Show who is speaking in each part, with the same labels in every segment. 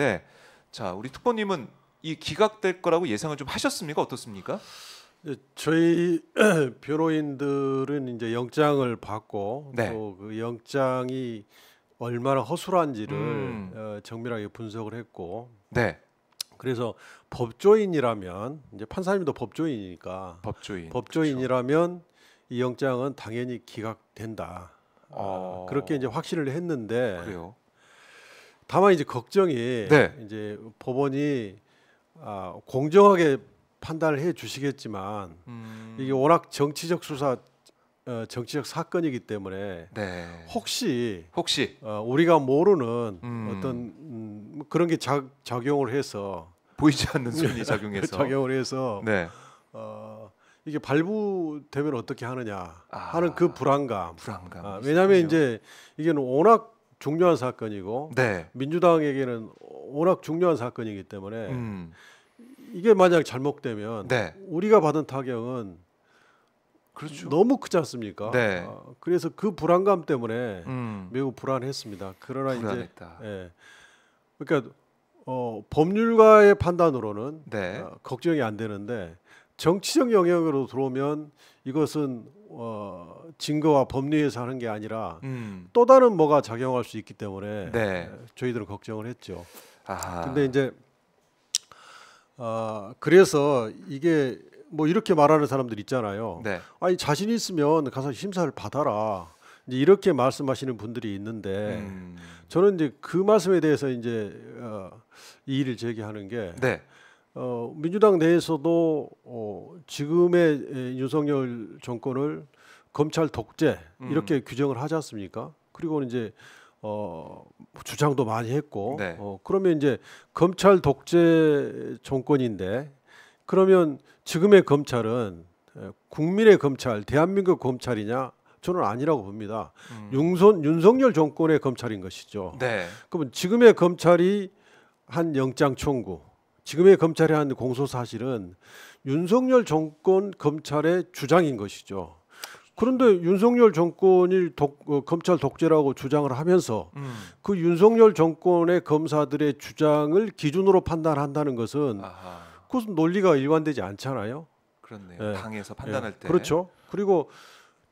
Speaker 1: 있는데 자 우리 특보님은 이 기각될 거라고 예상을 좀 하셨습니까 어떻습니까? 예, 저희 변호인들은 이제 영장을 받고 네.
Speaker 2: 또그 영장이 얼마나 허술한지를 음. 어, 정밀하게 분석을 했고 네. 그래서 법조인이라면 이제 판사님도 법조인이니까 법조인 법조인이라면 그렇죠. 이 영장은 당연히 기각된다. 어... 그렇게 이제 확신을 했는데 그래요? 다만 이제 걱정이 네. 이제 법원이 아, 공정하게 판단을 해 주시겠지만 음. 이게 워낙 정치적 수사 어, 정치적 사건이기 때문에 네. 혹시 혹시 어, 우리가 모르는 음. 어떤 음, 뭐 그런 게 자, 작용을 해서
Speaker 1: 보이지 않는 순이 작용해서 작용을 해서 네.
Speaker 2: 어, 이게 발부되면 어떻게 하느냐 아, 하는 그 불안감. 불안감. 아, 왜냐하면 있 이제 이게 워낙 중요한 사건이고 네. 민주당에게는 워낙 중요한 사건이기 때문에 음. 이게 만약 잘못되면 네. 우리가 받은 타격은 그렇죠. 너무 크지 않습니까? 네. 아, 그래서 그 불안감 때문에 음. 매우 불안했습니다. 그러나 불안했다. 이제 예. 그러니까 어, 법률가의 판단으로는 네. 어, 걱정이 안 되는데 정치적 영역으로 들어오면 이것은 어, 증거와 법리에서 하는 게 아니라 음. 또 다른 뭐가 작용할 수 있기 때문에 네. 저희들은 걱정을 했죠. 아. 근데 이제 어, 그래서 이게 뭐 이렇게 말하는 사람들 있잖아요. 네. 아니 자신 있으면 가서 심사를 받아라. 이제 이렇게 말씀하시는 분들이 있는데 음. 저는 이제 그 말씀에 대해서 이제 어, 이의를 제기하는 게 네. 어, 민주당 내에서도 어, 지금의 윤석열 정권을 검찰 독재 음. 이렇게 음. 규정을 하지 않습니까? 그리고 이제 어, 주장도 많이 했고 네. 어, 그러면 이제 검찰 독재 정권인데 그러면 지금의 검찰은 국민의 검찰, 대한민국 검찰이냐? 저는 아니라고 봅니다. 음. 윤선, 윤석열 정권의 검찰인 것이죠. 네. 그러면 지금의 검찰이 한 영장 청구 지금의 검찰의 한 공소 사실은 윤석열 정권 검찰의 주장인 것이죠. 그런데 윤석열 정권이 독, 어, 검찰 독재라고 주장을 하면서 음. 그 윤석열 정권의 검사들의 주장을 기준으로 판단한다는 것은 아하. 그것은 논리가 일관되지 않잖아요.
Speaker 1: 그렇네요. 예. 당에서 예. 판단할 예. 때. 그렇죠.
Speaker 2: 그리고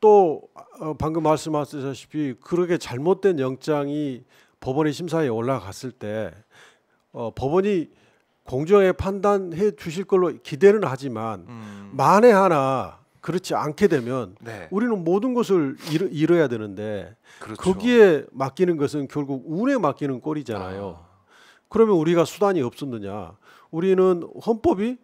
Speaker 2: 또 어, 방금 말씀하셨다시피 그렇게 잘못된 영장이 법원의 심사에 올라갔을 때 어, 법원이 공정하게 판단해 주실 걸로 기대는 하지만 음. 만에 하나 그렇지 않게 되면 네. 우리는 모든 것을 잃, 잃어야 되는데 그렇죠. 거기에 맡기는 것은 결국 운에 맡기는 꼴이잖아요. 아. 그러면 우리가 수단이 없었느냐? 우리는 헌법이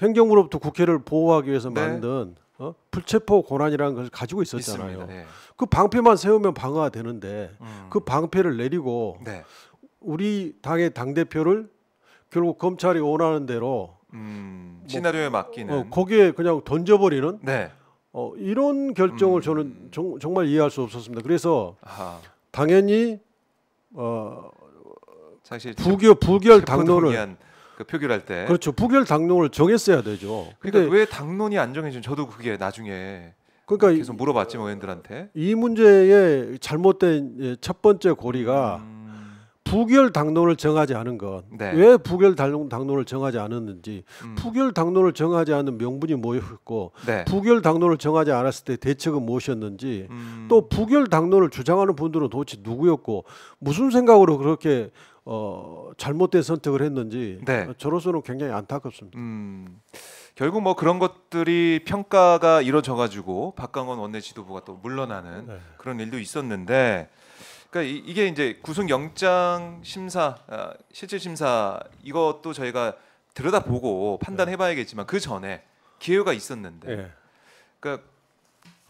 Speaker 2: 행정으로부터 국회를 보호하기 위해서 네. 만든 어? 불체포 권한이라는 것을 가지고 있었잖아요. 네. 그 방패만 세우면 방어가 되는데 음. 그 방패를 내리고 네. 우리 당의 당 대표를 결국 검찰이 원하는 대로
Speaker 1: 음, 뭐 시나리오에 맡기는 어,
Speaker 2: 거기에 그냥 던져버리는 네. 어, 이런 결정을 음. 저는 정, 정말 이해할 수 없었습니다. 그래서 아하. 당연히
Speaker 1: 어, 사실 부결 부결 당론을 그 표결할 때 그렇죠
Speaker 2: 부결 당론을 정했어야 되죠. 그러니까
Speaker 1: 왜 당론이 안 정해진 저도 그게 나중에 그러니까 계속 물어봤지 뭐애들한테이
Speaker 2: 문제의 잘못된 예, 첫 번째 고리가 음. 부결 당론을 정하지 않은 것. 네. 왜 부결 당론을 정하지 않았는지, 음. 부결 당론을 정하지 않은 명분이 뭐였고, 네. 부결 당론을 정하지 않았을 때 대책은 무엇이었는지, 음. 또 부결 당론을 주장하는 분들은 도대체 누구였고, 무슨 생각으로 그렇게 어, 잘못된 선택을 했는지 네. 저로서는 굉장히 안타깝습니다. 음,
Speaker 1: 결국 뭐 그런 것들이 평가가 이루어져가지고 박강원 원내 지도부가 또 물러나는 네. 그런 일도 있었는데 그러니까 이, 게 이제 구속영장 심사, 아, 실질 심사 이것도 저희가 들여다보고 판단해봐야겠지만 네. 그 전에 기회가 있었는데, 네. 그러니까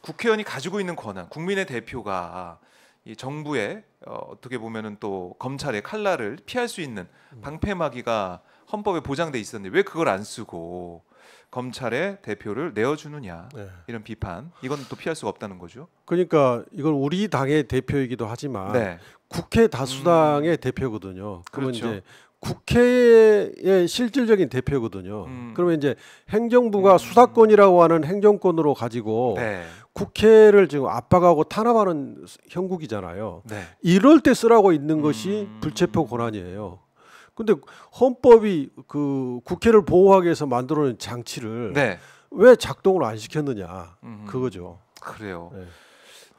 Speaker 1: 국회의원이 가지고 있는 권한, 국민의 대표가 이정부에 어, 어, 떻게 보면은 또 검찰의 칼날을 피할 수 있는 음. 방패막이가 헌법에 보장돼 있었는데 왜 그걸 안 쓰고 검찰의 대표를 내어주느냐 네. 이런 비판 이건 또 피할 수가 없다는 거죠.
Speaker 2: 그러니까 이건 우리 당의 대표이기도 하지만 네. 국회 다수당의 음. 대표거든요. 그러면 그렇죠. 이제 국회의 실질적인 대표거든요. 음. 그러면 이제 행정부가 음. 수사권이라고 하는 행정권으로 가지고 네. 국회를 지금 압박하고 탄압하는 형국이잖아요. 네. 이럴 때 쓰라고 있는 것이 음. 불체포 권한이에요. 근데 헌법이 그 국회를 보호하기 위해서 만들어낸 장치를 네. 왜 작동을 안 시켰느냐 음흠. 그거죠.
Speaker 1: 그래요. 네.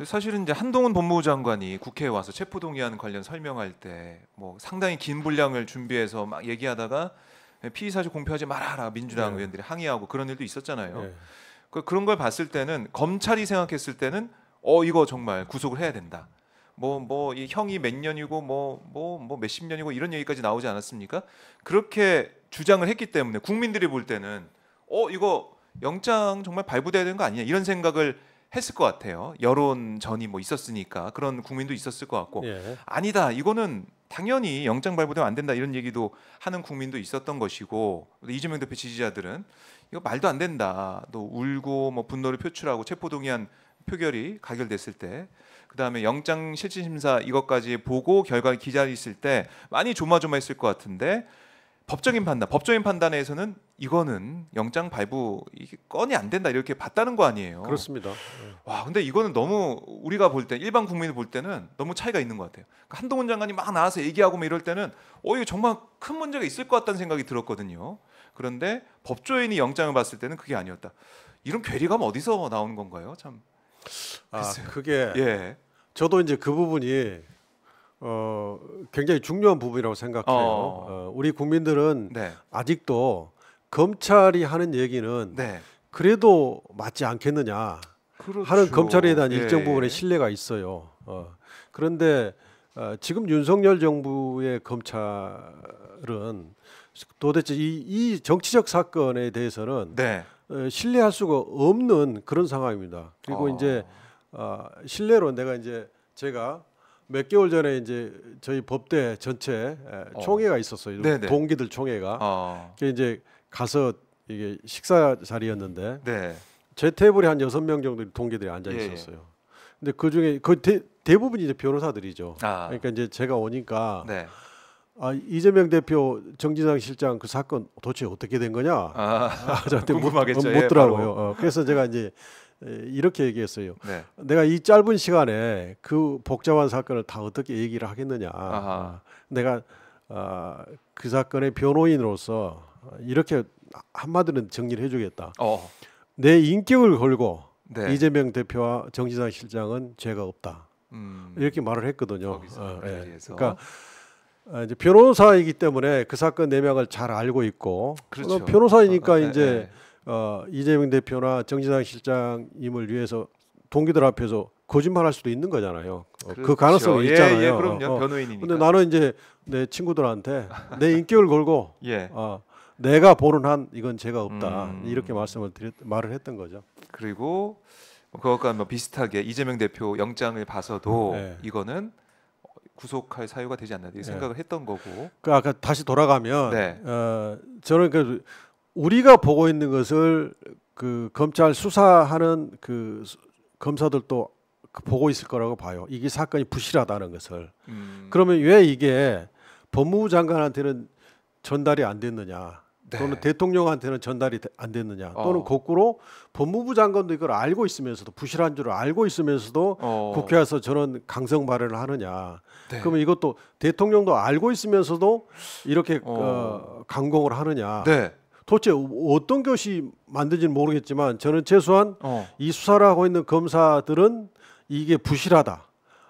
Speaker 1: 사실은 이제 한동훈 법무부 장관이 국회에 와서 체포동의안 관련 설명할 때 뭐 상당히 긴 분량을 준비해서 막 얘기하다가 피의 사실 공표하지 말아라 민주당 네. 의원들이 항의하고 그런 일도 있었잖아요. 네. 그, 그런 걸 봤을 때는 검찰이 생각했을 때는 어 이거 정말 구속을 해야 된다. 뭐뭐이 형이 몇 년이고 뭐 뭐 뭐 몇 십 년이고 이런 얘기까지 나오지 않았습니까? 그렇게 주장을 했기 때문에 국민들이 볼 때는 어 이거 영장 정말 발부돼야 되는 거 아니냐 이런 생각을 했을 것 같아요. 여론 전이 뭐 있었으니까 그런 국민도 있었을 것 같고 예. 아니다 이거는 당연히 영장 발부되면 안 된다 이런 얘기도 하는 국민도 있었던 것이고 이재명 대표 지지자들은 이거 말도 안 된다 또 울고 뭐 분노를 표출하고 체포동의안 표결이 가결됐을 때 그다음에 영장 실질 심사 이것까지 보고 결과 기다리실 때 많이 조마조마했을 것 같은데 법적인 판단, 법적인 판단에서는 이거는 영장 발부 이 건이 안 된다 이렇게 봤다는 거 아니에요. 그렇습니다. 예. 와, 근데 이거는 너무 우리가 볼 때 일반 국민이 볼 때는 너무 차이가 있는 것 같아요. 그러니까 한동훈 장관이 막 나와서 얘기하고 뭐 이럴 때는 어 이거 정말 큰 문제가 있을 것 같다는 생각이 들었거든요. 그런데 법조인이 영장을 봤을 때는 그게 아니었다. 이런 괴리감 어디서 나오는 건가요? 참. 아, 글쎄요. 그게 예.
Speaker 2: 저도 이제 그 부분이 어, 굉장히 중요한 부분이라고 생각해요. 어. 어, 우리 국민들은 네. 아직도 검찰이 하는 얘기는 네. 그래도 맞지 않겠느냐
Speaker 1: 그렇죠. 하는 검찰에 대한 예. 일정 부분의
Speaker 2: 신뢰가 있어요. 어, 그런데 어, 지금 윤석열 정부의 검찰은 도대체 이, 이 정치적 사건에 대해서는 네. 어, 신뢰할 수가 없는 그런 상황입니다. 그리고 어. 이제 어, 실례로 내가 이제 제가 몇 개월 전에 이제 저희 법대 전체 어. 총회가 있었어요. 네 동기들 총회가. 어. 그 이제 가서 이게 식사 자리였는데 네. 제 테이블에 한 여섯 명 정도 동기들이 앉아 예, 예. 있었어요. 예. 근데 그 중에 그 대, 부분이 이제 변호사들이죠. 아. 그러니까 이제 제가 오니까 네. 아 이재명 대표 정진상 실장 그 사건 도대체 어떻게 된 거냐? 아, 아 저한테 궁금하겠죠. 예, 묻, 더라고요 어, 그래서 제가 이제 이렇게 얘기했어요. 네. 내가 이 짧은 시간에 그 복잡한 사건을 다 어떻게 얘기를 하겠느냐. 아하. 내가 어, 그 사건의 변호인으로서 이렇게 한마디는 정리를 해주겠다. 어. 내 인격을 걸고 네. 이재명 대표와 정진상 실장은 죄가 없다. 음. 이렇게 말을 했거든요. 어, 예. 그러니까 아, 이제 변호사이기 때문에 그 사건 내막을 잘 알고 있고 그렇죠. 뭐 변호사이니까 어, 네, 이제 네. 어, 이재명 대표나 정진상 실장님을 위해서 동기들 앞에서 거짓말할 수도 있는 거잖아요.
Speaker 1: 어, 그 그렇죠. 그 가능성이 예, 있잖아요. 예, 그럼요. 어, 변호인이니까. 근데 나는
Speaker 2: 이제 내 친구들한테 내 인격을 걸고 예. 어, 내가 보는 한 이건 제가 없다 음. 이렇게 말씀을 드렸, 말을 했던 거죠.
Speaker 1: 그리고 뭐 그것과 뭐 비슷하게 이재명 대표 영장을 봐서도 네. 이거는 구속할 사유가 되지 않나 이렇게 네. 생각을 했던 거고.
Speaker 2: 그 아까 다시 돌아가면 네. 어, 저는 그 우리가 보고 있는 것을 그 검찰 수사하는 그 검사들도 그 보고 있을 거라고 봐요. 이게 사건이 부실하다는 것을. 음. 그러면 왜 이게 법무부 장관한테는 전달이 안 됐느냐? 네. 또는 대통령한테는 전달이 안 됐느냐? 어. 또는 거꾸로 법무부 장관도 이걸 알고 있으면서도 부실한 줄 알고 있으면서도 어. 국회에서 저런 강성 발언을 하느냐? 네. 그러면 이것도 대통령도 알고 있으면서도 이렇게 어. 어 강공을 하느냐? 네. 도대체 어떤 것이 만든지는 모르겠지만 저는 최소한 어. 이 수사를 하고 있는 검사들은 이게 부실하다.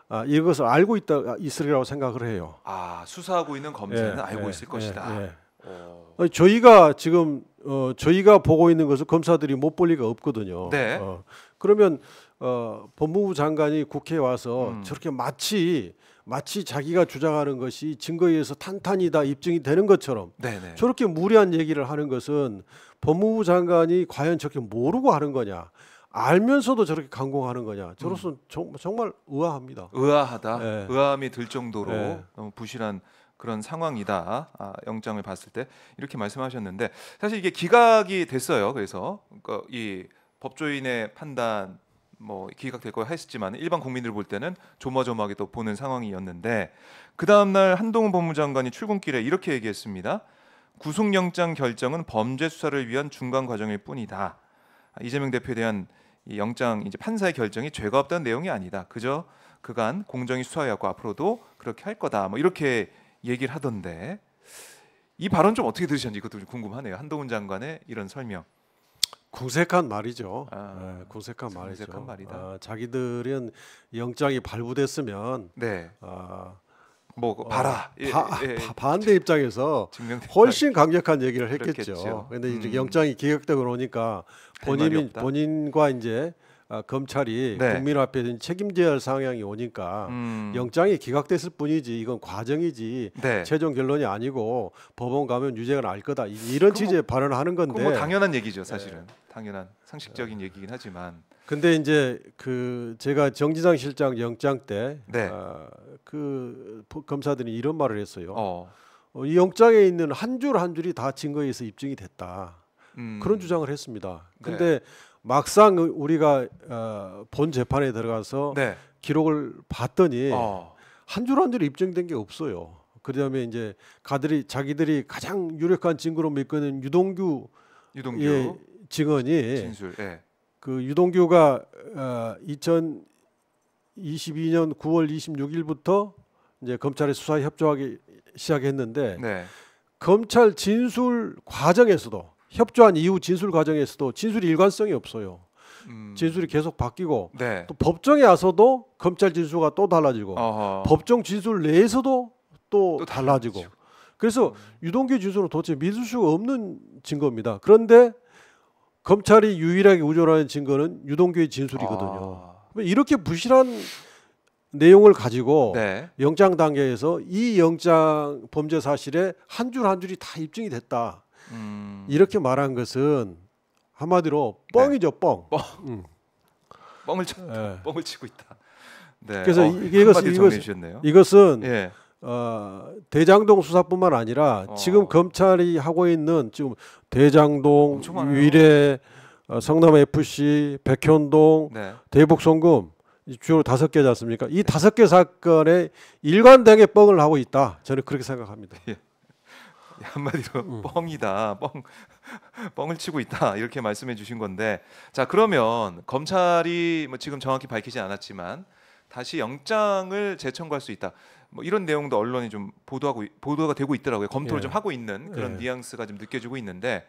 Speaker 2: 아, 이것을 알고 있다 있으리라고 생각을 해요.
Speaker 1: 아 수사하고 있는 검사는 예, 알고 예, 있을 예, 것이다. 예. 어.
Speaker 2: 저희가 지금 어, 저희가 보고 있는 것을 검사들이 못 볼 리가 없거든요. 네. 어, 그러면 어, 법무부 장관이 국회에 와서 음. 저렇게 마치 마치 자기가 주장하는 것이 증거에 의해서 탄탄히 다 입증이 되는 것처럼 네네. 네. 저렇게 무리한 얘기를 하는 것은 법무부 장관이 과연 저렇게 모르고 하는 거냐 알면서도 저렇게 강공하는 거냐 저로서는 음. 정말 의아합니다. 의아하다. 네.
Speaker 1: 의아함이 들 정도로 네. 너무 부실한 그런 상황이다. 아, 영장을 봤을 때 이렇게 말씀하셨는데 사실 이게 기각이 됐어요. 그래서 그러니까 이 법조인의 판단 뭐 기각될 걸 했지만 일반 국민들 볼 때는 조마조마하게 또 보는 상황이었는데 그 다음 날 한동훈 법무장관이 출근길에 이렇게 얘기했습니다. 구속영장 결정은 범죄 수사를 위한 중간 과정일 뿐이다. 이재명 대표에 대한 이 영장 이제 판사의 결정이 죄가 없다는 내용이 아니다. 그저 그간 공정이 수사해왔고 앞으로도 그렇게 할 거다. 뭐 이렇게 얘기를 하던데 이 발언 좀 어떻게 들으셨는지 그것도 좀 궁금하네요. 한동훈 장관의 이런 설명. 궁색한 말이죠. 아, 네, 구색한 말이죠. 아, 자기들은 영장이
Speaker 2: 발부됐으면 네. 아, 뭐 그 어, 봐라 어, 바, 예, 예, 바, 반대 입장에서 훨씬 강력한 얘기를 했겠죠. 그런데 이제 음. 영장이 기각되고 그러니까 본인 본인과 이제 아, 검찰이 네. 국민 앞에 책임져야 할 상황이 오니까 음. 영장이 기각됐을 뿐이지 이건 과정이지 네. 최종 결론이 아니고 법원 가면 유죄가 날 거다 이런 취지의 뭐, 발언을 하는 건데 뭐 당연한
Speaker 1: 얘기죠 사실은 네. 당연한 상식적인 네. 얘기긴 하지만
Speaker 2: 근데 이제 그 제가 정지상 실장 영장 때그 네. 아, 그 검사들이 이런 말을 했어요. 어. 어, 이 영장에 있는 한 줄한 한 줄이 다 증거에서 입증이 됐다. 음. 그런 주장을 했습니다. 근데 네. 막상 우리가 어, 본 재판에 들어가서 네. 기록을 봤더니 어. 한줄 한 줄 입증된 게 없어요. 그다음에 이제 가들이 자기들이 가장 유력한 증거로 믿고는 유동규 유동규 예, 증언이 진술, 예. 그 유동규가 어, 2022년 9월 26일부터 이제 검찰의 수사에 협조하기 시작했는데 네. 검찰 진술 과정에서도 협조한 이후 진술 과정에서도 진술이 일관성이 없어요. 음. 진술이 계속 바뀌고 네. 또 법정에 와서도 검찰 진술과 또 달라지고 어허. 법정 진술 내에서도 또, 또 달라지고. 달라지고. 그래서 음. 유동규 진술은 도대체 믿을 수가 없는 증거입니다. 그런데 검찰이 유일하게 우존하는 증거는 유동규의 진술이거든요. 아. 그러니까 이렇게 부실한 내용을 가지고 네. 영장 단계에서 이 영장 범죄 사실에 한 줄한 한 줄이 다 입증이 됐다. 음. 이렇게 말한 것은 한마디로 뻥이죠 네. 뻥. 뻥. 음.
Speaker 1: 을 쳤다. 네. 을 치고 있다. 네. 그래서 어, 이것, 이것,
Speaker 2: 이것은 예. 어, 대장동 수사뿐만 아니라 어. 지금 검찰이 하고 있는 지금 대장동, 위례, 어, 성남 FC, 백현동, 네. 대북 송금 주로 다섯 개지 않습니까? 이 네. 다섯 개 사건에 일관되게 뻥을 하고 있다. 저는 그렇게 생각합니다.
Speaker 1: 예. 예, 한마디로 음. 뻥이다, 뻥, 뻥을 치고 있다 이렇게 말씀해 주신 건데, 자 그러면 검찰이 뭐 지금 정확히 밝히지 않았지만 다시 영장을 재청구할 수 있다. 뭐 이런 내용도 언론이 좀 보도하고 보도가 되고 있더라고요. 검토를 예. 좀 하고 있는 그런 예. 뉘앙스가 좀 느껴지고 있는데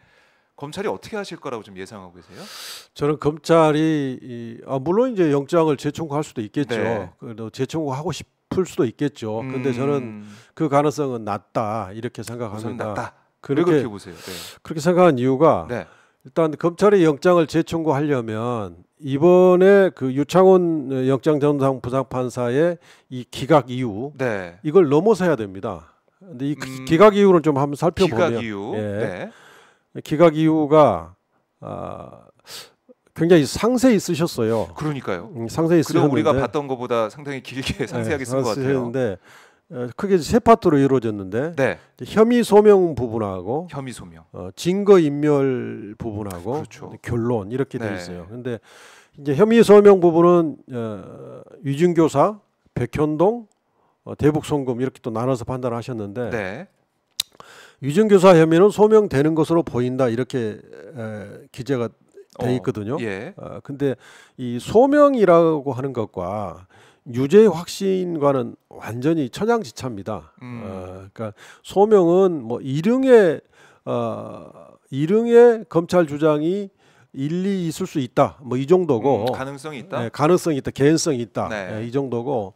Speaker 1: 검찰이 어떻게 하실 거라고 좀 예상하고 계세요?
Speaker 2: 저는 검찰이 이, 아, 물론 이제 영장을 재청구할 수도 있겠죠. 네. 그래도 재청구하고 싶풀 수도 있겠죠. 음. 근데 저는 음. 그 가능성은 낮다 이렇게 생각합니다.
Speaker 1: 그렇게, 그렇게 보세요. 네.
Speaker 2: 그렇게 생각한 이유가 네. 일단 검찰이 영장을 재청구하려면 이번에 그 유창훈 영장 전담 부장판사의 이 기각 이유 네. 이걸 넘어서야 됩니다. 근데 이 음, 기각 이유는 좀 한번 살펴보면 기각 이유 예, 네. 기각 이유가 아, 굉장히 상세히 쓰셨어요. 그러니까요. 음, 상세히 쓰셨는데 우리가 봤던
Speaker 1: 것보다 상당히 길게 상세하게 쓴 것 같아요.
Speaker 2: 어, 크게 세 파트로 이루어졌는데 네. 혐의 소명 부분하고 혐의 소명, 어, 증거 인멸 부분하고 그렇죠. 결론 이렇게 네. 있어요. 근데 이제 혐의 소명 부분은 어, 위증교사, 백현동, 어, 대북송금 이렇게 또 나눠서 판단 하셨는데 네. 위증교사 혐의는 소명되는 것으로 보인다 이렇게 에, 기재가 돼 어, 있거든요. 어, 예. 어, 근데 이 소명이라고 하는 것과 유죄 확신과는 완전히 천양지차입니다. 음. 어, 그러니까 소명은 뭐이릉의 어, 일응의 검찰 주장이 일리 있을 수 있다. 뭐 이 정도고 음, 가능성이 있다. 네, 가능성이 있다. 개연성이 있다. 네. 네, 이 정도고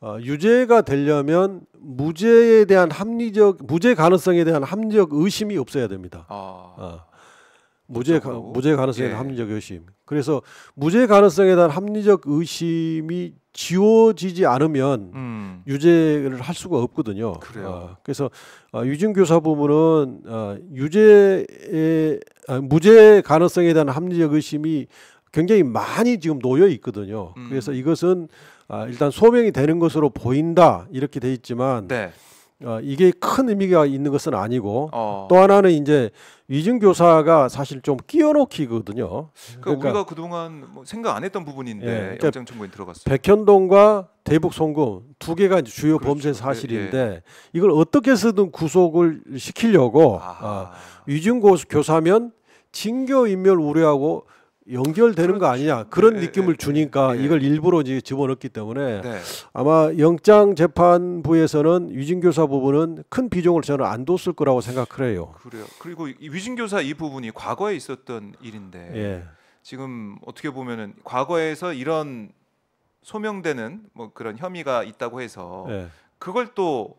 Speaker 2: 어, 유죄가 되려면 무죄에 대한 합리적 무죄 가능성에 대한 합리적 의심이 없어야 됩니다. 아. 어. 무죄 가, 무죄 가능성에 대한 예. 합리적 의심. 그래서 무죄 가능성에 대한 합리적 의심이 지워지지 않으면 음. 유죄를 할 수가 없거든요. 그래요. 어, 그래서 어, 유진 교사 부분은 어, 유죄의 아, 어, 무죄 가능성에 대한 합리적 의심이 굉장히 많이 지금 놓여 있거든요. 음. 그래서 이것은 아, 일단 소명이 되는 것으로 보인다 이렇게 돼 있지만. 네. 어, 이게 큰 의미가 있는 것은 아니고 어. 또 하나는 이제 위증 교사가 사실 좀끼어놓기거든요 그러니까, 그러니까 우리가
Speaker 1: 그동안 뭐 생각 안 했던 부분인데 예, 그러니까 영장 청구에 들어갔어요.
Speaker 2: 백현동과 대북 송금 두 개가 주요 그렇죠. 범죄 사실인데 예, 예. 이걸 어떻게 쓰든 구속을 시키려고 아. 어, 위증 교사면 징교 인멸 우려하고 연결되는 거 아니냐 그런 네, 느낌을 네, 주니까 네. 이걸 일부러 이제 집어넣기 때문에 네. 아마 영장 재판부에서는 위진 교사 부분은 큰 비중을 저는 안 뒀을 거라고 생각을 해요.
Speaker 1: 그래요. 그리고 위진 교사 이 부분이 과거에 있었던 일인데 지금 어떻게 보면은 과거에서 이런 소명되는 뭐 그런 혐의가 있다고 해서 그걸 또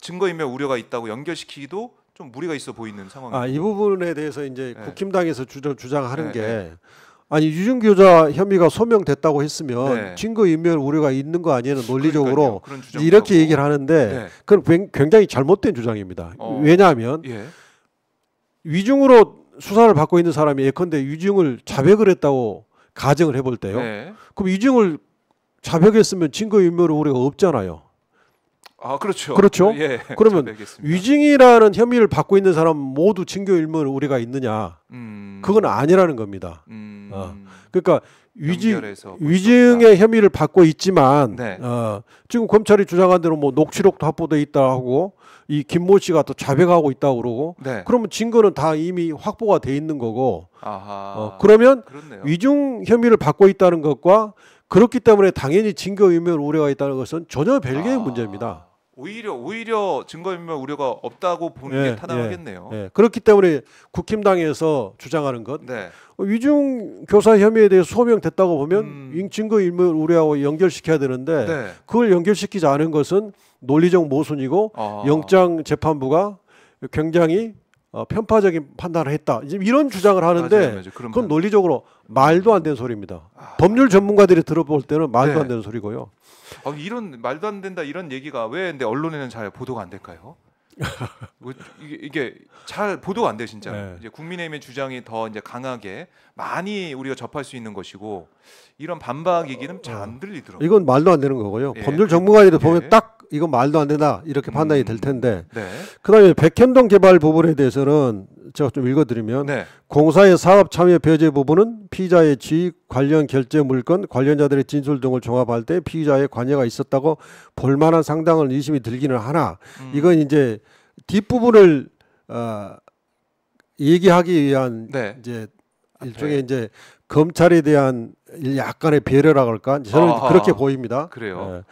Speaker 1: 증거인멸 우려가 있다고 연결시키기도 좀 무리가 있어 보이는 상황. 아이
Speaker 2: 부분에 대해서 이제 네. 국힘당에서 주저, 주장하는 네, 게 네. 아니 유증교자 혐의가 소명됐다고 했으면 증거인멸 네. 우려가 있는 거 아니에는 논리적으로 이렇게 얘기를 하는데 네. 그건 굉장히 잘못된 주장입니다. 어. 왜냐하면 예. 위증으로 수사를 받고 있는 사람이 예컨대 위증을 자백을 했다고 가정을 해볼 때요. 그럼 위증을 자백했으면 증거인멸 우려가 없잖아요.
Speaker 1: 아 그렇죠. 그렇죠. 예, 예. 그러면
Speaker 2: 위증이라는 혐의를 받고 있는 사람 모두 징교 일문 우리가 있느냐? 음. 그건 아니라는 겁니다. 음. 어. 그러니까 위증 위증의 혐의를 받고 있지만 네. 어, 지금 검찰이 주장한 대로 뭐 녹취록도 확보돼 있다 하고 이 김 모 씨가 또 자백하고 있다 고 그러고 네. 그러면 증거는 다 이미 확보가 돼 있는 거고
Speaker 1: 아하. 어,
Speaker 2: 그러면 그렇네요. 위증 혐의를 받고 있다는 것과 그렇기 때문에 당연히 징교 의무 우려가 있다는 것은 전혀 별개의 아. 문제입니다. 오히려 오히려
Speaker 1: 증거인멸 우려가 없다고 보는
Speaker 2: 예, 게 타당하겠네요. 예, 예. 그렇기 때문에 국힘당에서 주장하는 것 네. 위중 어, 교사 혐의에 대해 소명됐다고 보면 음. 증거인멸 우려하고 연결시켜야 되는데 네. 그걸 연결시키지 않은 것은 논리적 모순이고 아. 영장 재판부가 굉장히 어, 편파적인 판단을 했다. 지금 이런 주장을 하는데 맞아요, 맞아요. 그건 논리적으로 말도 안 되는 소리입니다. 아. 법률 전문가들이 들어볼 때는 말도 네. 안 되는 소리고요.
Speaker 1: 아, 이런 말도 안 된다 이런 얘기가 왜 근데 언론에는 잘 보도가 안 될까요? 뭐 이게, 이게, 잘 보도가 안돼 진짜. 네. 이제 국민의힘의 주장이 더 이제 강하게 많이 우리가 접할 수 있는 것이고 이런 반박 얘기는 어. 잘안 들리더라고요.
Speaker 2: 이건 말도 안 되는 거고요. 예. 법률 전문가들이 보면 예. 딱 이건 말도 안 된다 이렇게 판단이 될 음. 텐데 네. 그다음에 백현동 개발 부분에 대해서는 제가 좀 읽어드리면 네. 공사의 사업 참여 배제 부분은 피의자의 지익 관련 결제 물건 관련자들의 진술 등을 종합할 때 피의자의 관여가 있었다고 볼만한 상당한 의심이 들기는 하나 음. 이건 이제 뒷부분을 어, 얘기하기 위한 네. 이제 일종의 네. 이제 검찰에 대한 약간의 배려라 그럴까 저는 아하. 그렇게 보입니다. 그래요. 예.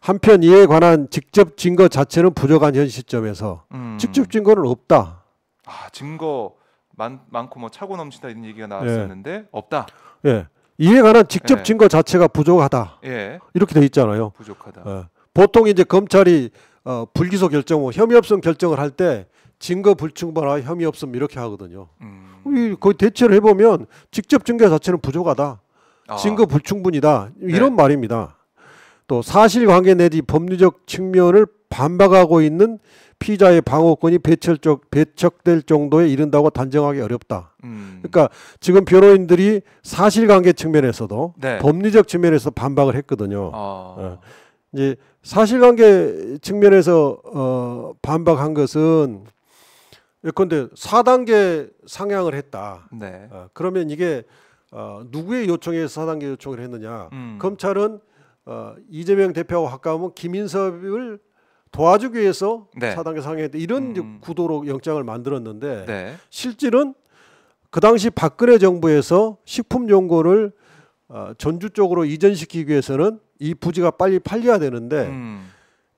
Speaker 2: 한편 이에 관한 직접 증거 자체는 부족한 현 시점에서 음. 직접 증거는 없다.
Speaker 1: 아 증거 많, 많고 뭐 차고 넘친다 이런 얘기가 나왔었는데 예. 없다.
Speaker 2: 예. 이에 관한 직접 예. 증거 자체가 부족하다. 예. 이렇게 돼 있잖아요. 부족하다. 예. 보통 이제 검찰이 어, 불기소 결정 후 뭐 혐의 없음 결정을 할 때 증거 불충분하 혐의 없음 이렇게 하거든요. 음. 거의 대체를 해보면 직접 증거 자체는 부족하다. 아. 증거 불충분이다. 이런 네. 말입니다. 또 사실관계 내지 법률적 측면을 반박하고 있는 피자의 방어권이 배철적 배척될 정도에 이른다고 단정하기 어렵다. 음. 그러니까 지금 변호인들이 사실관계 측면에서도 네. 법리적 측면에서 반박을 했거든요. 아. 어. 이제 사실관계 측면에서 어, 반박한 것은 예컨대 4단계 상향을 했다. 네. 어, 그러면 이게 어, 누구의 요청에서 4단계 요청을 했느냐? 음. 검찰은 어, 이재명 대표하고 가까우면 김인섭을 도와주기 위해서 네. 사단계 상행했다 이런 음. 음. 구도로 영장을 만들었는데 네. 실질은 그 당시 박근혜 정부에서 식품연구를 어, 전주 쪽으로 이전시키기 위해서는 이 부지가 빨리 팔려야 되는데 음.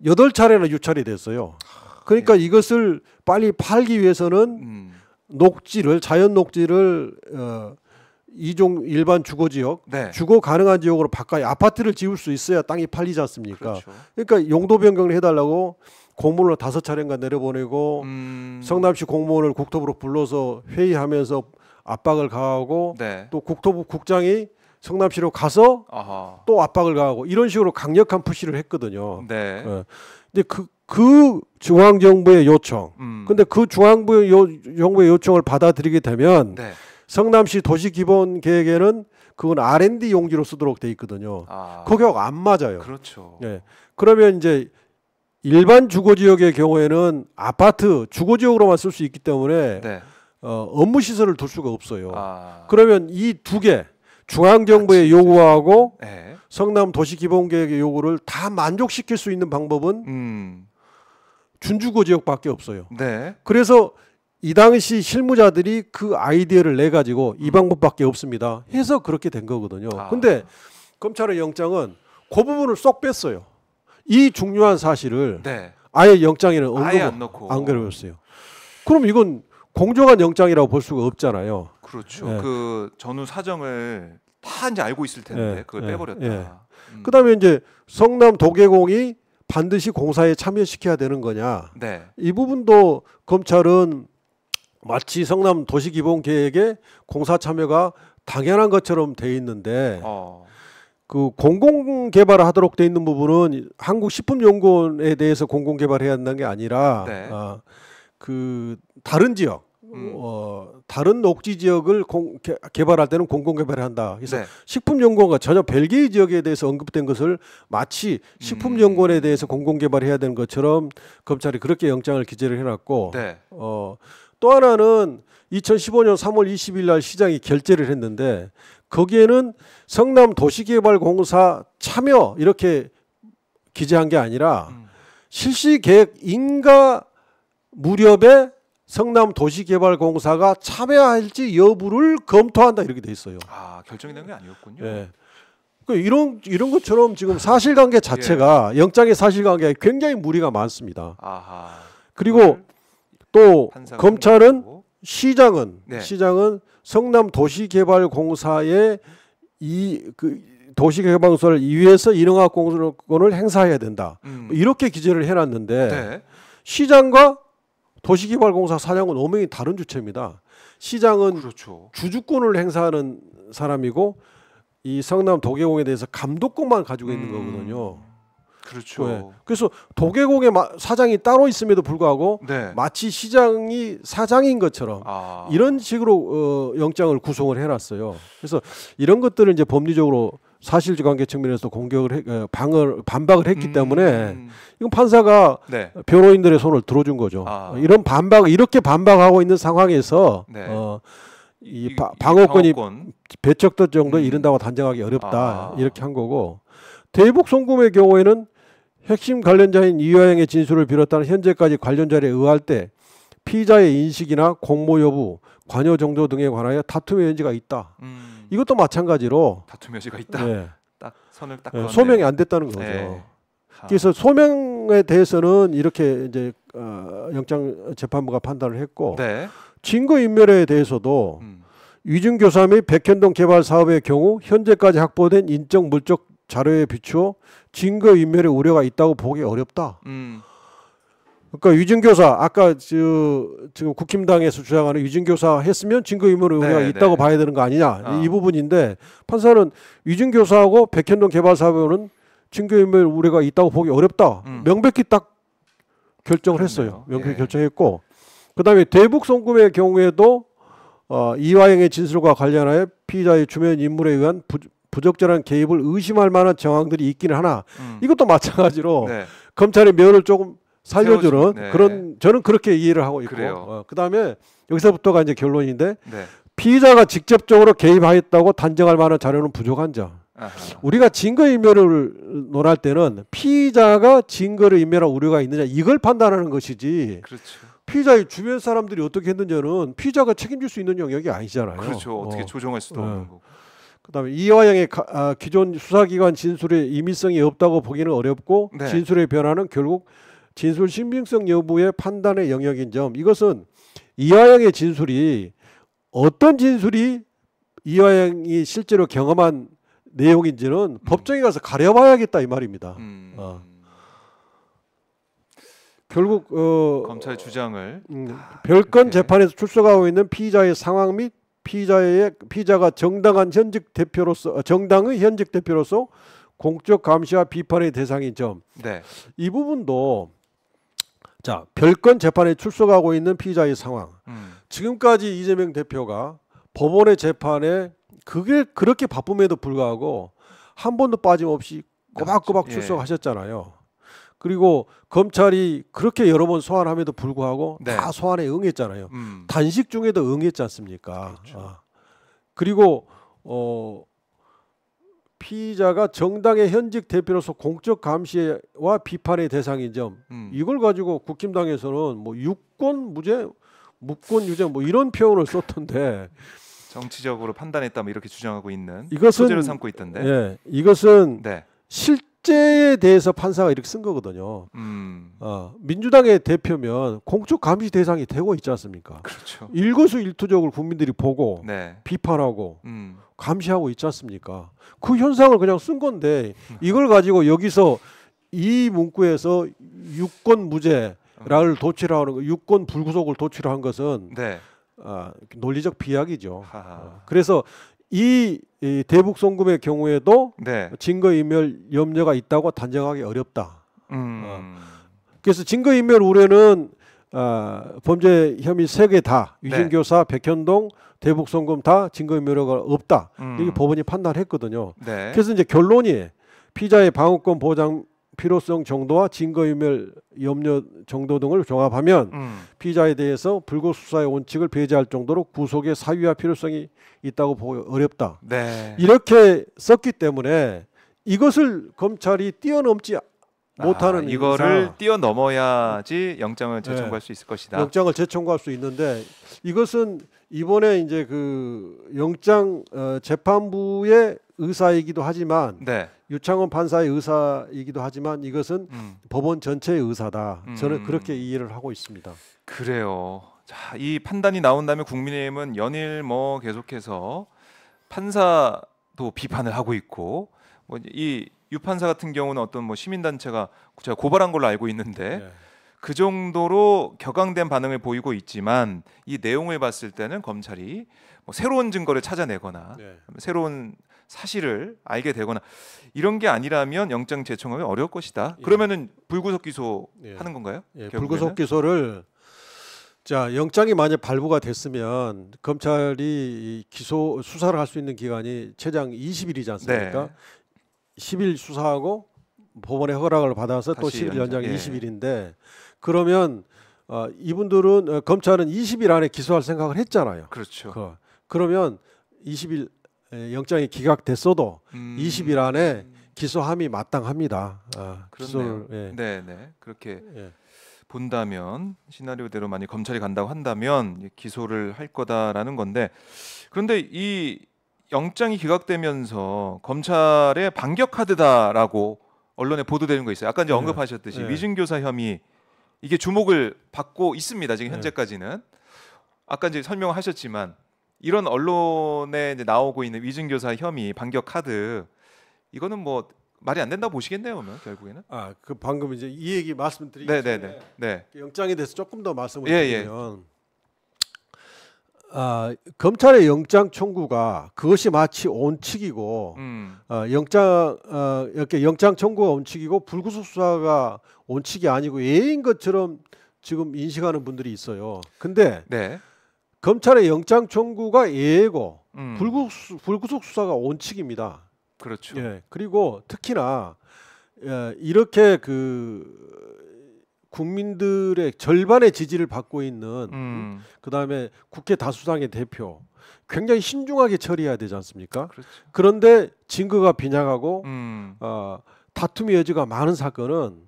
Speaker 2: 여덟 차례나 유찰이 됐어요. 그러니까 네. 이것을 빨리 팔기 위해서는 음. 녹지를 자연 녹지를 어, 이종 일반 주거 지역, 네. 주거 가능한 지역으로 바꿔야 아파트를 지을 수 있어야 땅이 팔리지 않습니까? 그렇죠. 그러니까 용도 변경을 해달라고 공무원을 다섯 차례인가 내려보내고 음... 성남시 공무원을 국토부로 불러서 회의하면서 압박을 가하고 네. 또 국토부 국장이 성남시로 가서 아하. 또 압박을 가하고 이런 식으로 강력한 푸시를 했거든요. 네. 네. 근데 그, 그 중앙정부의 요청, 음. 근데 그 중앙부의 요, 정부의 요청을 받아들이게 되면 네. 성남시 도시기본계획에는 그건 R&D 용지로 쓰도록 돼 있거든요. 아. 그거하고 안 맞아요. 그렇죠. 예. 그러면 이제 일반 주거 지역의 경우에는 아파트 주거 지역으로만 쓸 수 있기 때문에 네. 어, 업무 시설을 둘 수가 없어요. 아. 그러면 이 두 개 중앙 정부의 요구하고 네. 성남 도시 기본 계획의 요구를 다 만족시킬 수 있는 방법은 음. 준주거 지역밖에 없어요. 네. 그래서 이 당시 실무자들이 그 아이디어를 내 가지고 이 음. 방법밖에 없습니다. 해서 그렇게 된 거거든요. 아. 근데 검찰의 영장은 그 부분을 쏙 뺐어요. 이 중요한 사실을 네. 아예 영장에는 언급 을안 그려줬어요. 그럼 이건 공정한 영장이라고 볼 수가 없잖아요. 그렇죠. 네.
Speaker 1: 그 전후 사정을 다 이제 알고 있을 텐데 네. 그걸 네. 빼버렸다. 네. 음.
Speaker 2: 그다음에 이제 성남 도계공이 반드시 공사에 참여시켜야 되는 거냐. 네. 이 부분도 검찰은 마치 성남 도시기본 계획에 공사 참여가 당연한 것처럼 돼 있는데 어. 그 공공 개발을 하도록 돼 있는 부분은 한국식품연구원에 대해서 공공 개발해야 한다는 게 아니라 네. 어, 그 다른 지역 음. 어, 다른 녹지 지역을 공, 개, 발할 때는 공공 개발을 한다. 그래서 네. 식품연구원과 전혀 별개의 지역에 대해서 언급된 것을 마치 식품연구원에 음. 대해서 공공 개발해야 되는 것처럼 검찰이 그렇게 영장을 기재를 해놨고 네. 어, 또 하나는 2015년 3월 20일 날 시장이 결제를 했는데 거기에는 성남도시개발공사 참여 이렇게 기재한 게 아니라 음. 실시계획 인가 무렵에 성남도시개발공사가 참여할지 여부를 검토한다 이렇게 돼 있어요.
Speaker 1: 아 결정이 된 게 아니었군요. 네.
Speaker 2: 그 이런 이런 것처럼 지금 사실관계 자체가 예. 영장의 사실관계에 굉장히 무리가 많습니다. 아하. 그리고 또 검찰은 시장은 네. 시장은 성남 도시개발공사의 이그 도시개발공사를 위해서 인허가 공사권을 행사해야 된다. 음. 뭐 이렇게 기재를 해놨는데 네. 시장과 도시개발공사 사장은 엄명이 다른 주체입니다. 시장은 그렇죠. 주주권을 행사하는 사람이고 이 성남 도계공에 대해서 감독권만 가지고 있는 음. 거거든요. 그렇죠. 네. 그래서 도계공의 사장이 따로 있음에도 불구하고 네. 마치 시장이 사장인 것처럼 아. 이런 식으로 어, 영장을 구성을 해놨어요. 그래서 이런 것들을 이제 법리적으로 사실관계 측면에서 공격을 해, 어, 방을 반박을 했기 음. 때문에 이건 판사가 네. 변호인들의 손을 들어준 거죠. 아. 이런 반박 이렇게 반박하고 있는 상황에서 네. 어, 이, 바, 방어권이 배척될 정도에 음. 이른다고 단정하기 어렵다 아. 이렇게 한 거고 대북 송금의 경우에는 핵심 관련자인 이화영의 진술을 비롯한 현재까지 관련자를 의할 때 피의자의 인식이나 공모 여부, 관여 정도 등에 관하여 다툼의 여지가 있다. 음. 이것도 마찬가지로 다툼의 여지가 있다. 네.
Speaker 1: 딱 선을 딱 네. 소명이 안 됐다는 거죠. 네.
Speaker 2: 그래서 소명에 대해서는 이렇게 이제 어, 영장 재판부가 판단을 했고 네. 증거 인멸에 대해서도 음. 위증 교사 및 백현동 개발 사업의 경우 현재까지 확보된 인적 물적 자료에 비추어 증거 인멸의 우려가 있다고 보기 어렵다. 음. 그러니까 유진교사 아까 저, 지금 국힘당에서 주장하는 유진교사 했으면 증거인멸의 우려가 네, 있다고 네. 봐야 되는 거 아니냐 어. 이 부분인데 판사는 유진교사하고 백현동 개발사업은 증거인멸 우려가 있다고 보기 어렵다. 음. 명백히 딱 결정을 그렇네요. 했어요. 명백히 예. 결정했고 그다음에 대북 송금의 경우에도 어, 이화영의 진술과 관련하여 피의자의 주변 인물에 의한 부, 부적절한 개입을 의심할 만한 정황들이 있기는 하나 음. 이것도 마찬가지로 네. 검찰의 면을 조금 살려주는 네. 그런 저는 그렇게 이해를 하고 있고 요 어, 그다음에 여기서부터가 이제 결론인데 네. 피의자가 직접적으로 개입하였다고 단정할 만한 자료는 부족한 점. 우리가 증거 인멸을 논할 때는 피의자가 증거를 인멸할 우려가 있느냐 이걸 판단하는 것이지. 그렇죠. 피의자의 주변 사람들이 어떻게 했는지는 피의자가 책임질 수 있는 영역이 아니잖아요. 그렇죠. 어떻게 어.
Speaker 1: 조정할 수도 네. 없는 거고.
Speaker 2: 그다음에 이화영의 아, 기존 수사기관 진술의 임의성이 없다고 보기는 어렵고 네. 진술의 변화는 결국 진술 신빙성 여부의 판단의 영역인 점 이것은 이화영의 진술이 어떤 진술이 이화영이 실제로 경험한 내용인지는 음. 법정에 가서 가려봐야겠다 이 말입니다. 음. 어. 결국 어,
Speaker 1: 검찰 주장을 음,
Speaker 2: 별건 아, 네. 재판에서 출석하고 있는 피의자의 상황 및 피자의 피자가 정당한 현직 대표로서 어, 정당의 현직 대표로서 공적 감시와 비판의 대상인 점. 네. 이 부분도 자 별건 재판에 출석하고 있는 피자의 상황. 음. 지금까지 이재명 대표가 법원의 재판에 그게 그렇게 바쁨에도 불구하고 한 번도 빠짐없이 아, 꼬박꼬박 예. 출석하셨잖아요. 그리고 검찰이 그렇게 여러 번 소환함에도 불구하고 네. 다 소환에 응했잖아요. 음. 단식 중에도 응했지 않습니까? 그렇죠. 아. 그리고 어 피의자가 정당의 현직 대표로서 공적 감시와 비판의 대상인 점 음. 이걸 가지고 국힘당에서는 뭐 유권 무죄, 무권 유죄 뭐 이런 표현을 썼던데
Speaker 1: 정치적으로 판단했다 뭐 이렇게 주장하고 있는 이것은 소재로 삼고 있던데. 예,
Speaker 2: 이것은 네. 실 실제에 대해서 판사가 이렇게 쓴 거거든요. 음. 어, 민주당의 대표면 공적 감시 대상이 되고 있지 않습니까? 그렇죠. 일거수일투족을 국민들이 보고 네. 비판하고 음. 감시하고 있지 않습니까? 그 현상을 그냥 쓴 건데 이걸 가지고 여기서 이 문구에서 유권 무죄를 음. 도출하는 거, 유권 불구속을 도출한 것은 네. 아, 논리적 비약이죠. 하 어, 그래서 이, 이 대북 송금의 경우에도 네. 증거 인멸 염려가 있다고 단정하기 어렵다. 음. 어. 그래서 증거 인멸 우려는 어, 범죄 혐의 세 개 다 유진교사, 네. 백현동, 대북 송금 다 증거 인멸가 없다. 음. 이게 법원이 판단했거든요. 네. 그래서 이제 결론이 피자의 방어권 보장 필요성 정도와 증거인멸 염려 정도 등을 종합하면 음. 피의자에 대해서 불구 수사의 원칙을 배제할 정도로 구속의 사유와 필요성이 있다고 보기 어렵다. 네. 이렇게 썼기 때문에 이것을 검찰이 뛰어넘지 아, 못하는 아, 이거를 인사.
Speaker 1: 뛰어넘어야지 영장을 재청구할 네. 수 있을 것이다. 영장을
Speaker 2: 재청구할 수 있는데 이것은 이번에 이제 그 영장 어, 재판부의 의사이기도 하지만 네. 유창원 판사의 의사이기도 하지만 이것은 음. 법원 전체의 의사다. 음. 저는 그렇게 이해를 하고 있습니다.
Speaker 1: 그래요. 자, 이 판단이 나온 다면 국민의힘은 연일 뭐 계속해서 판사도 비판을 하고 있고 뭐이 유판사 같은 경우는 어떤 뭐 시민단체가 제가 고발한 걸로 알고 있는데 네. 그 정도로 격앙된 반응을 보이고 있지만 이 내용을 봤을 때는 검찰이 뭐 새로운 증거를 찾아내거나 네. 새로운 사실을 알게 되거나 이런 게 아니라면 영장 제청하면 어려울 것이다. 예. 그러면은 불구속 기소 예. 하는 건가요? 예, 불구속
Speaker 2: 기소를 자 영장이 만약 발부가 됐으면 검찰이 기소 수사를 할 수 있는 기간이 최장 20일이지 않습니까? 네. 10일 수사하고 법원의 허락을 받아서 또 10일 연장, 연장 예. 20일인데 그러면 어, 이분들은 어, 검찰은 20일 안에 기소할 생각을 했잖아요. 그렇죠. 그, 러면 20일 예, 영장이 기각됐어도 음. 20일 안에 기소함이 마땅합니다. 아, 기소를, 예. 네,
Speaker 1: 네. 그렇게 예. 본다면 시나리오대로 만약 검찰이 간다고 한다면 기소를 할 거다라는 건데 그런데 이 영장이 기각되면서 검찰의 반격 카드다라고 언론에 보도되는 거 있어요. 아까 이제 예. 언급하셨듯이 네. 예. 미증교사 혐의 이게 주목을 받고 있습니다. 지금 현재까지는 아까 이제 설명하셨지만 이런 언론에 나오고 있는 위증교사 혐의, 반격 카드 이거는 뭐 말이 안 된다 보시겠네요, 그러면 결국에는. 아, 그 방금 이제 이 얘기 말씀드리기 네네네. 전에 네. 네. 영장에 대해서 조금 더 말씀을 예, 예. 드리면 예.
Speaker 2: 아, 검찰의 영장 청구가 그것이 마치 원칙이고 음. 어, 영장 어, 이렇게 영장 청구가 원칙이고 불구속 수사가 원칙이 아니고 예인 것처럼 지금 인식하는 분들이 있어요. 근데 네. 검찰의 영장 청구가 예고 음. 불구속, 불구속 수사가 원칙입니다. 그렇죠. 예. 그리고 특히나 예, 이렇게 그 국민들의 절반의 지지를 받고 있는 음. 음 그다음에 국회 다수당의 대표 굉장히 신중하게 처리해야 되지 않습니까? 그렇죠. 그런데 증거가 빈약하고 음. 어, 다툼의 여지가 많은 사건은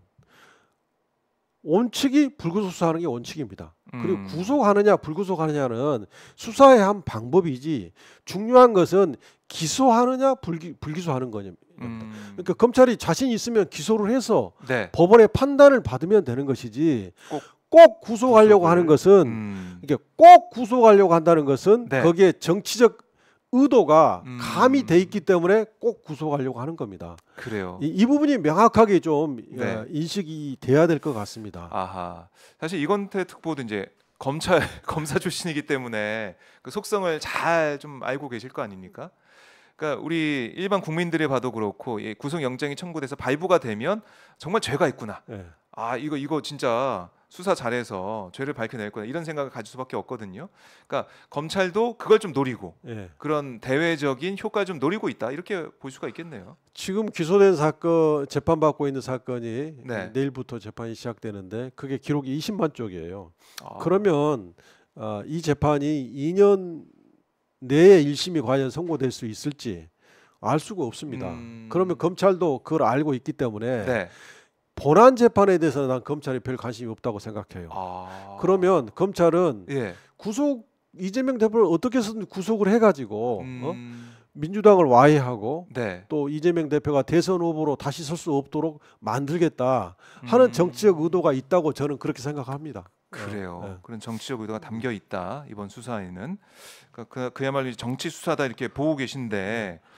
Speaker 2: 원칙이 불구속 수사하는 게 원칙입니다. 그리고 음. 구속하느냐 불구속하느냐는 수사의 한 방법이지 중요한 것은 기소하느냐 불기, 불기소하는 거냐입니다. 음. 그러니까 검찰이 자신 있으면 기소를 해서 네. 법원의 판단을 받으면 되는 것이지 꼭, 꼭 구속하려고 구속을. 하는 것은 음. 이게 꼭 구속하려고 한다는 것은 네. 거기에 정치적 의도가 음. 감이 돼 있기 때문에 꼭 구속하려고 하는 겁니다.
Speaker 1: 그래요. 이, 이
Speaker 2: 부분이 명확하게 좀 어, 네. 어, 인식이 돼야 될 것 같습니다.
Speaker 1: 아하. 사실 이건태 특보도 이제 검찰 검사 출신이기 때문에 그 속성을 잘 좀 알고 계실 거 아닙니까? 그러니까 우리 일반 국민들의 봐도 그렇고 구속영장이 청구돼서 발부가 되면 정말 죄가 있구나. 네. 아 이거 이거 진짜 수사 잘해서 죄를 밝혀낼 거다 이런 생각을 가질 수밖에 없거든요. 그러니까 검찰도 그걸 좀 노리고 예. 그런 대외적인 효과 좀 노리고 있다 이렇게 볼 수가 있겠네요.
Speaker 2: 지금 기소된 사건 재판 받고 있는 사건이 네. 내일부터 재판이 시작되는데 그게 기록이 20만 쪽이에요. 아. 그러면 어, 이 재판이 2년 내에 일심이 과연 선고될 수 있을지 알 수가 없습니다. 음... 그러면 검찰도 그걸 알고 있기 때문에. 네. 보안 재판에 대해서는 난 검찰이 별 관심이 없다고 생각해요. 아... 그러면 검찰은 예. 구속 이재명 대표를 어떻게 해서든 구속을 해가지고 어? 음... 어? 민주당을 와해하고 네. 또 이재명 대표가 대선 후보로 다시 설 수 없도록 만들겠다 하는 음... 정치적 의도가 있다고 저는 그렇게 생각합니다.
Speaker 1: 그래요. 네. 네. 그런 정치적 의도가 담겨 있다 이번 수사에는 그러 그러니까 그, 그야말로 정치 수사다 이렇게 보고 계신데 네.